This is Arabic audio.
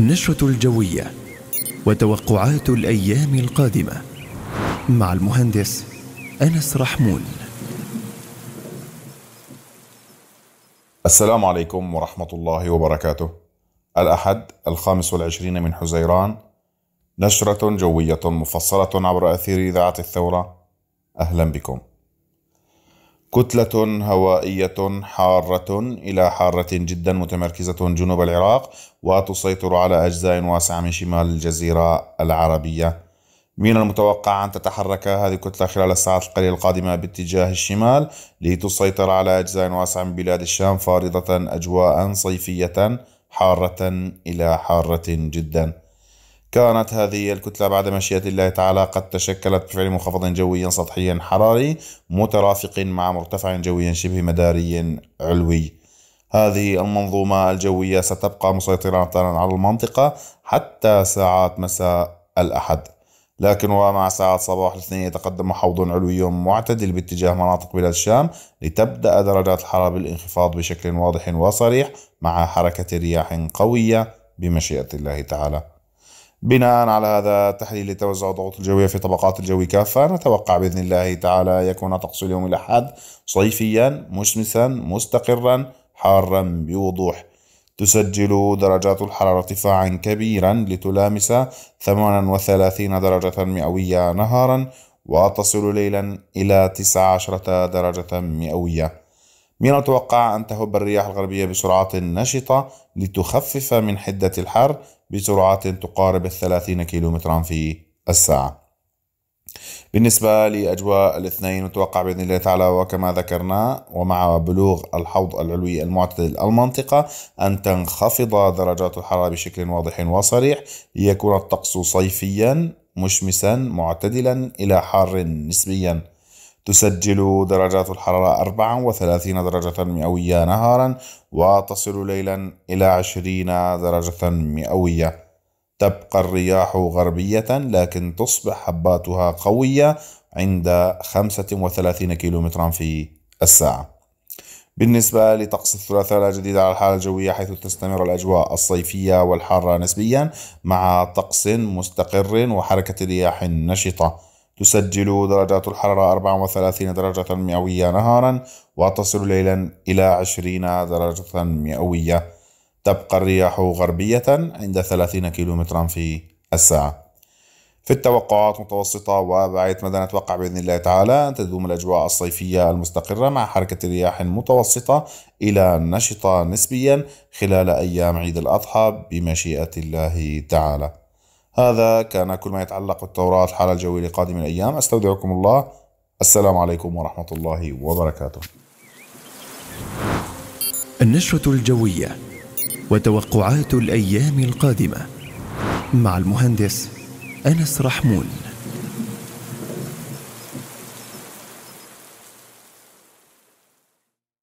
النشرة الجوية وتوقعات الأيام القادمة مع المهندس أنس رحمون السلام عليكم ورحمة الله وبركاته الأحد الخامس والعشرين من حزيران نشرة جوية مفصلة عبر أثير إذاعة الثورة أهلا بكم كتلة هوائية حارة إلى حارة جدا متمركزة جنوب العراق وتسيطر على أجزاء واسعة من شمال الجزيرة العربية من المتوقع أن تتحرك هذه الكتلة خلال الساعات القليلة القادمة باتجاه الشمال لتسيطر على أجزاء واسعة من بلاد الشام فارضة أجواء صيفية حارة إلى حارة جداً كانت هذه الكتلة بعد مشيئة الله تعالى قد تشكلت بفعل منخفض جوي سطحي حراري مترافق مع مرتفع جوي شبه مداري علوي هذه المنظومة الجوية ستبقى مسيطرة على المنطقة حتى ساعات مساء الأحد لكن ومع ساعات صباح الاثنين يتقدم حوض علوي معتدل باتجاه مناطق بلاد الشام لتبدأ درجات الحرارة بالانخفاض بشكل واضح وصريح مع حركة رياح قوية بمشيئة الله تعالى بناء على هذا تحليل لتوزع الضغوط الجوية في طبقات الجو كافة نتوقع بإذن الله تعالى يكون طقس اليوم الأحد صيفيا مشمسا مستقرا حارا بوضوح تسجل درجات الحرارة ارتفاعا كبيرا لتلامس 38 درجة مئوية نهارا وتصل ليلا إلى 19 درجة مئوية من المتوقع أن تهب الرياح الغربية بسرعة نشطة لتخفف من حدة الحر بسرعات تقارب الثلاثين كيلومترا في الساعة بالنسبة لأجواء الاثنين متوقع بإذن الله تعالى وكما ذكرنا ومع بلوغ الحوض العلوي المعتدل المنطقة أن تنخفض درجات الحرارة بشكل واضح وصريح ليكون الطقس صيفيا مشمسا معتدلا إلى حار نسبيا تسجل درجات الحرارة 34 درجة مئوية نهارا وتصل ليلا إلى 20 درجة مئوية تبقى الرياح غربية لكن تصبح حباتها قوية عند 35 كيلومترا في الساعة بالنسبة لطقس الثلاثاء الجديد على الحالة الجوية حيث تستمر الأجواء الصيفية والحارة نسبيا مع طقس مستقر وحركة رياح نشطة تسجل درجات الحرارة 34 درجة مئوية نهارا وتصل ليلا إلى 20 درجة مئوية تبقى الرياح غربية عند 30 كيلومترا في الساعة في التوقعات متوسطة وبعيد مدى نتوقع بإذن الله تعالى أن تدوم الأجواء الصيفية المستقرة مع حركة رياح متوسطة إلى نشطة نسبيا خلال أيام عيد الأضحى بمشيئة الله تعالى هذا كان كل ما يتعلق بالتوراة الحالة الجوية لقادم الأيام أستودعكم الله السلام عليكم ورحمة الله وبركاته النشرة الجوية وتوقعات الأيام القادمة مع المهندس أنس رحمون